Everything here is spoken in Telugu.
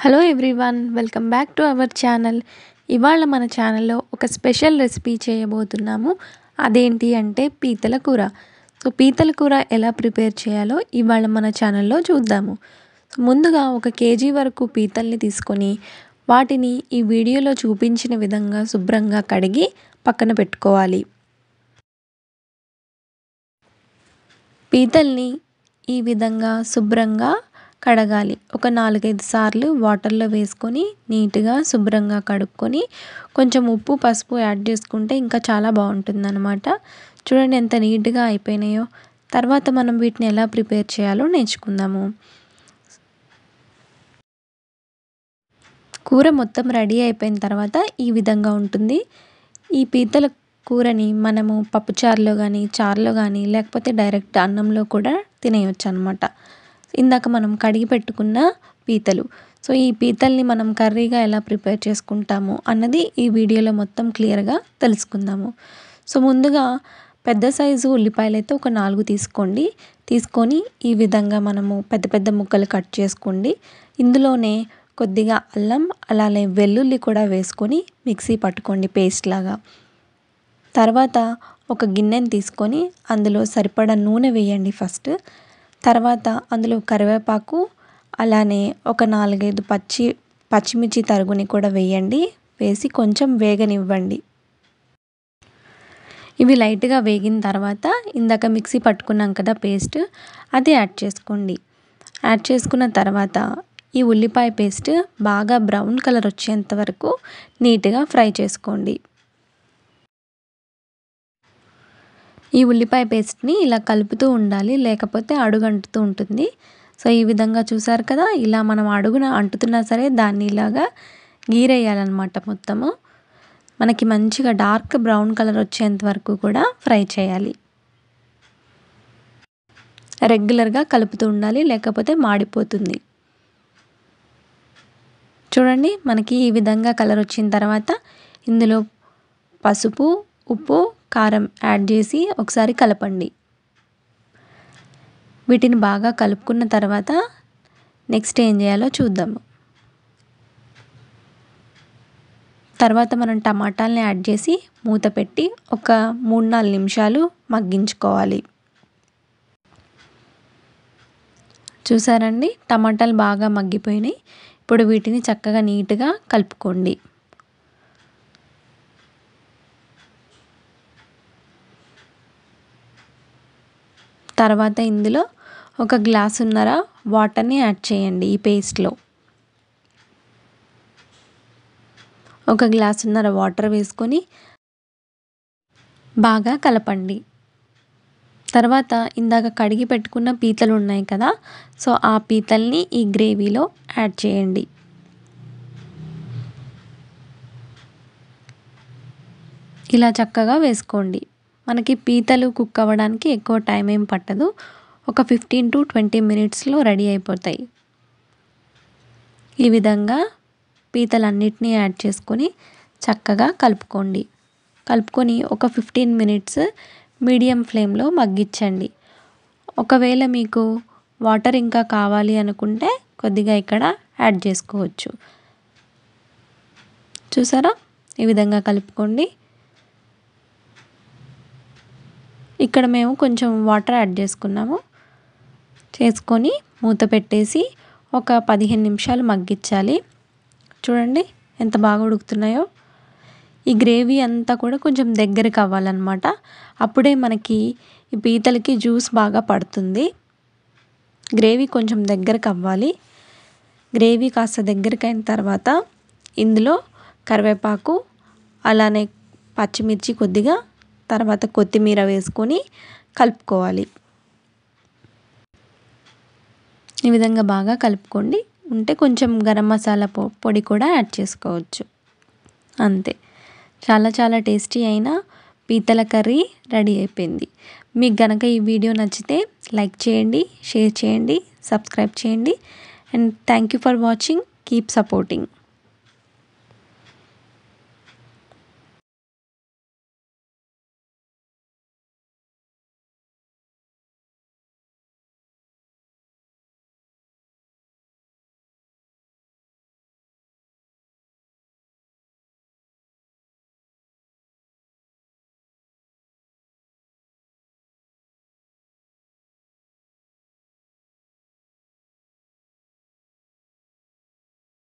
hello everyone welcome back to our channel ఇవాళ మన ఛానల్లో ఒక స్పెషల్ రెసిపీ చేయబోతున్నాము అదేంటి అంటే పీతల కూర సో పీతల కూర ఎలా ప్రిపేర్ చేయాలో ఇవాళ మన ఛానల్లో చూద్దాము ముందుగా ఒక కేజీ వరకు పీతల్ని తీసుకొని వాటిని ఈ వీడియోలో చూపించిన విధంగా శుభ్రంగా కడిగి పక్కన పెట్టుకోవాలి పీతల్ని ఈ విధంగా శుభ్రంగా కడగాలి ఒక నాలుగైదు సార్లు వాటర్లో వేసుకొని నీట్గా శుభ్రంగా కడుక్కొని కొంచెం ఉప్పు పసుపు యాడ్ చేసుకుంటే ఇంకా చాలా బాగుంటుంది అనమాట చూడండి ఎంత నీట్గా అయిపోయినాయో తర్వాత మనం వీటిని ఎలా ప్రిపేర్ చేయాలో నేర్చుకుందాము కూర మొత్తం రెడీ అయిపోయిన తర్వాత ఈ విధంగా ఉంటుంది ఈ పీతల కూరని మనము పప్పుచారులో కానీ చారులో కానీ లేకపోతే డైరెక్ట్ అన్నంలో కూడా తినేయచ్చు అనమాట ఇందాక మనం కడిగి పెట్టుకున్న పీతలు సో ఈ పీతల్ని మనం కర్రీగా ఎలా ప్రిపేర్ చేసుకుంటాము అన్నది ఈ వీడియోలో మొత్తం క్లియర్గా తెలుసుకుందాము సో ముందుగా పెద్ద సైజు ఉల్లిపాయలు అయితే ఒక నాలుగు తీసుకోండి తీసుకొని ఈ విధంగా మనము పెద్ద పెద్ద ముక్కలు కట్ చేసుకోండి ఇందులోనే కొద్దిగా అల్లం అలానే వెల్లుల్లి కూడా వేసుకొని మిక్సీ పట్టుకోండి పేస్ట్ లాగా తర్వాత ఒక గిన్నెని తీసుకొని అందులో సరిపడా నూనె వేయండి ఫస్ట్ తర్వాత అందులో కరివేపాకు అలానే ఒక నాలుగైదు పచ్చి పచ్చిమిర్చి తరుగుని కూడా వేయండి వేసి కొంచెం వేగనివ్వండి ఇవి లైట్గా వేగిన తర్వాత ఇందాక మిక్సీ పట్టుకున్నాం కదా పేస్ట్ అది యాడ్ చేసుకోండి యాడ్ చేసుకున్న తర్వాత ఈ ఉల్లిపాయ పేస్ట్ బాగా బ్రౌన్ కలర్ వచ్చేంత వరకు నీట్గా ఫ్రై చేసుకోండి ఈ ఉల్లిపాయ పేస్ట్ని ఇలా కలుపుతూ ఉండాలి లేకపోతే అడుగు అంటుతూ ఉంటుంది సో ఈ విధంగా చూసారు కదా ఇలా మనం అడుగున అంటుతున్నా సరే దాన్ని ఇలాగా గీరేయాలన్నమాట మొత్తము మనకి మంచిగా డార్క్ బ్రౌన్ కలర్ వచ్చేంత వరకు కూడా ఫ్రై చేయాలి రెగ్యులర్గా కలుపుతూ ఉండాలి లేకపోతే మాడిపోతుంది చూడండి మనకి ఈ విధంగా కలర్ వచ్చిన తర్వాత ఇందులో పసుపు ఉప్పు కారం యాడ్ చేసి ఒకసారి కలపండి వీటిని బాగా కలుపుకున్న తర్వాత నెక్స్ట్ ఏం చేయాలో చూద్దాము తర్వాత మనం టమాటాలని యాడ్ చేసి మూత పెట్టి ఒక మూడు నాలుగు నిమిషాలు మగ్గించుకోవాలి చూసారండి టమాటాలు బాగా మగ్గిపోయినాయి ఇప్పుడు వీటిని చక్కగా నీట్గా కలుపుకోండి తర్వాత ఇందులో ఒక గ్లాసున్నర వాటర్ని యాడ్ చేయండి ఈ పేస్ట్లో ఒక గ్లాసున్నర వాటర్ వేసుకొని బాగా కలపండి తర్వాత ఇందాక కడిగి పెట్టుకున్న పీతలు ఉన్నాయి కదా సో ఆ పీతల్ని ఈ గ్రేవీలో యాడ్ చేయండి ఇలా చక్కగా వేసుకోండి మనకి పీతలు కుక్ అవ్వడానికి ఎక్కువ టైం ఏం పట్టదు ఒక ఫిఫ్టీన్ టు ట్వంటీ మినిట్స్లో రెడీ అయిపోతాయి ఈ విధంగా పీతలన్నిటినీ యాడ్ చేసుకొని చక్కగా కలుపుకోండి కలుపుకొని ఒక ఫిఫ్టీన్ మినిట్స్ మీడియం ఫ్లేమ్లో మగ్గించండి ఒకవేళ మీకు వాటర్ ఇంకా కావాలి అనుకుంటే కొద్దిగా ఇక్కడ యాడ్ చేసుకోవచ్చు చూసారా ఈ విధంగా కలుపుకోండి ఇక్కడ మేము కొంచెం వాటర్ యాడ్ చేసుకున్నాము చేసుకొని మూత పెట్టేసి ఒక పదిహేను నిమిషాలు మగ్గించాలి చూడండి ఎంత బాగా ఉడుకుతున్నాయో ఈ గ్రేవీ అంతా కూడా కొంచెం దగ్గరికి అవ్వాలన్నమాట అప్పుడే మనకి ఈ పీతలకి జ్యూస్ బాగా పడుతుంది గ్రేవీ కొంచెం దగ్గరకు అవ్వాలి గ్రేవీ కాస్త దగ్గరకైన అయిన తర్వాత ఇందులో కరివేపాకు అలానే పచ్చిమిర్చి కొద్దిగా తర్వాత కొత్తిమీర వేసుకొని కలుపుకోవాలి ఈ విధంగా బాగా కలుపుకోండి ఉంటే కొంచెం గరం మసాలా పొడి కూడా యాడ్ చేసుకోవచ్చు అంతే చాలా చాలా టేస్టీ అయిన పీతల కర్రీ రెడీ అయిపోయింది మీకు గనక ఈ వీడియో నచ్చితే లైక్ చేయండి షేర్ చేయండి సబ్స్క్రైబ్ చేయండి and thank you for watching keep supporting